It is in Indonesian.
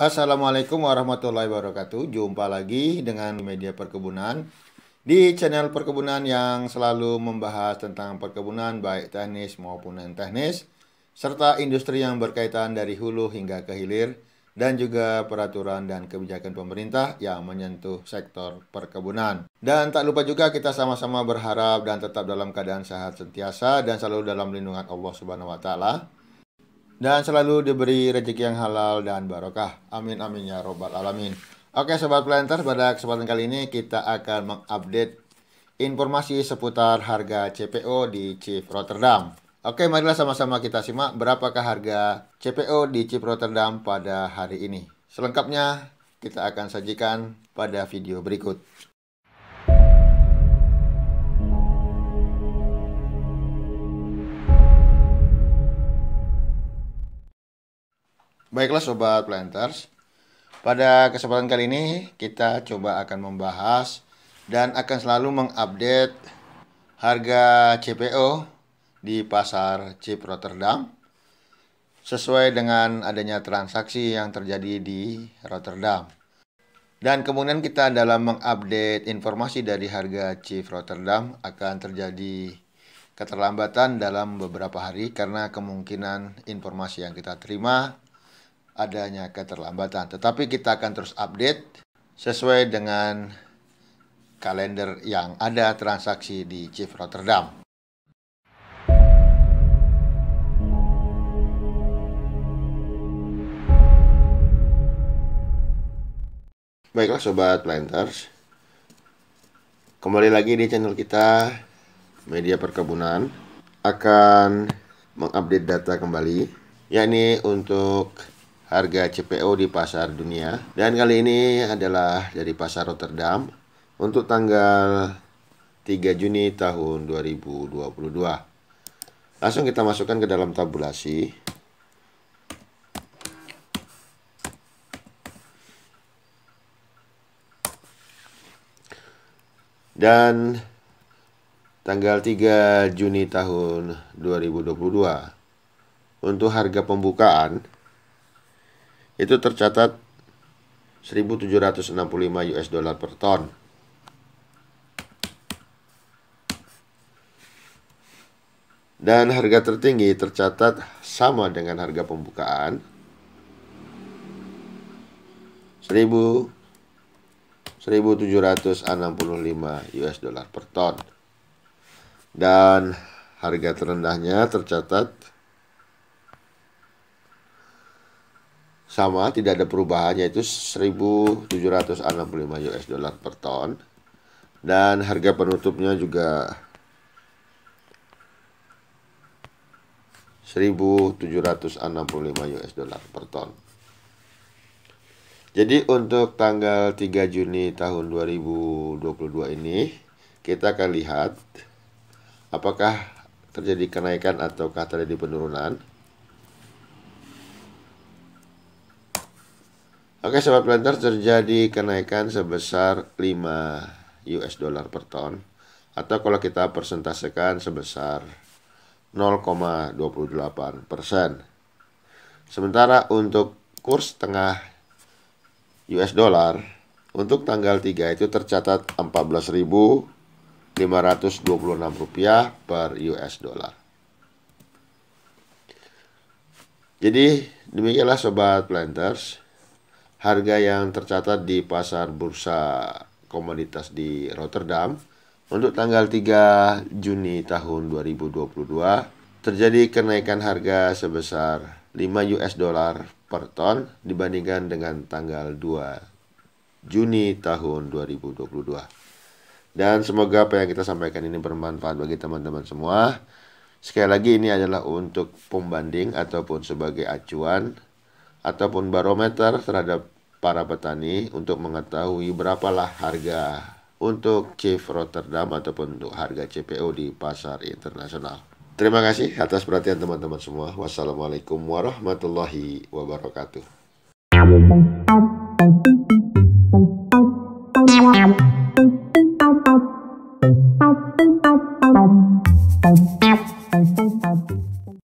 Assalamualaikum warahmatullahi wabarakatuh. Jumpa lagi dengan media perkebunan di channel perkebunan yang selalu membahas tentang perkebunan baik teknis maupun non teknis serta industri yang berkaitan dari hulu hingga ke hilir dan juga peraturan dan kebijakan pemerintah yang menyentuh sektor perkebunan. Dan tak lupa juga kita sama-sama berharap dan tetap dalam keadaan sehat sentiasa dan selalu dalam lindungan Allah Subhanahu wa taala dan selalu diberi rezeki yang halal dan barokah. Amin amin ya robbal alamin. Oke sobat planter, pada kesempatan kali ini kita akan mengupdate informasi seputar harga CPO di Chief Rotterdam. Oke, marilah sama-sama kita simak berapakah harga CPO di Chief Rotterdam pada hari ini. Selengkapnya kita akan sajikan pada video berikut. Baiklah Sobat Planters, pada kesempatan kali ini kita coba akan membahas dan akan selalu mengupdate harga CPO di pasar chip Rotterdam sesuai dengan adanya transaksi yang terjadi di Rotterdam. Dan kemudian kita dalam mengupdate informasi dari harga chip Rotterdam akan terjadi keterlambatan dalam beberapa hari karena kemungkinan informasi yang kita terima adanya keterlambatan. Tetapi kita akan terus update sesuai dengan kalender yang ada transaksi di Chief Rotterdam. Baiklah Sobat Planters Kembali lagi di channel kita Media Perkebunan Akan mengupdate data kembali yakni untuk harga CPO di pasar dunia. Dan kali ini adalah dari pasar Rotterdam untuk tanggal 3 Juni tahun 2022. Langsung kita masukkan ke dalam tabulasi. Dan tanggal 3 Juni tahun 2022 untuk harga pembukaan itu tercatat 1765 US dollar per ton. Dan harga tertinggi tercatat sama dengan harga pembukaan 1000 1765 US dollar per ton. Dan harga terendahnya tercatat sama tidak ada perubahannya itu 1765 US dollar per ton dan harga penutupnya juga 1765 US dollar per ton. Jadi untuk tanggal 3 Juni tahun 2022 ini kita akan lihat apakah terjadi kenaikan ataukah terjadi penurunan. Oke sobat planter terjadi kenaikan sebesar 5 US dollar per ton atau kalau kita persentasekan sebesar 0,28 persen. Sementara untuk kurs tengah US dollar untuk tanggal 3 itu tercatat 14.526 rupiah per US dollar. Jadi demikianlah sobat planters harga yang tercatat di pasar bursa komoditas di Rotterdam untuk tanggal 3 Juni tahun 2022 terjadi kenaikan harga sebesar 5 US dollar per ton dibandingkan dengan tanggal 2 Juni tahun 2022. Dan semoga apa yang kita sampaikan ini bermanfaat bagi teman-teman semua. Sekali lagi ini adalah untuk pembanding ataupun sebagai acuan ataupun barometer terhadap para petani untuk mengetahui berapalah harga untuk chief Rotterdam ataupun untuk harga CPO di pasar internasional. Terima kasih atas perhatian teman-teman semua. Wassalamualaikum warahmatullahi wabarakatuh.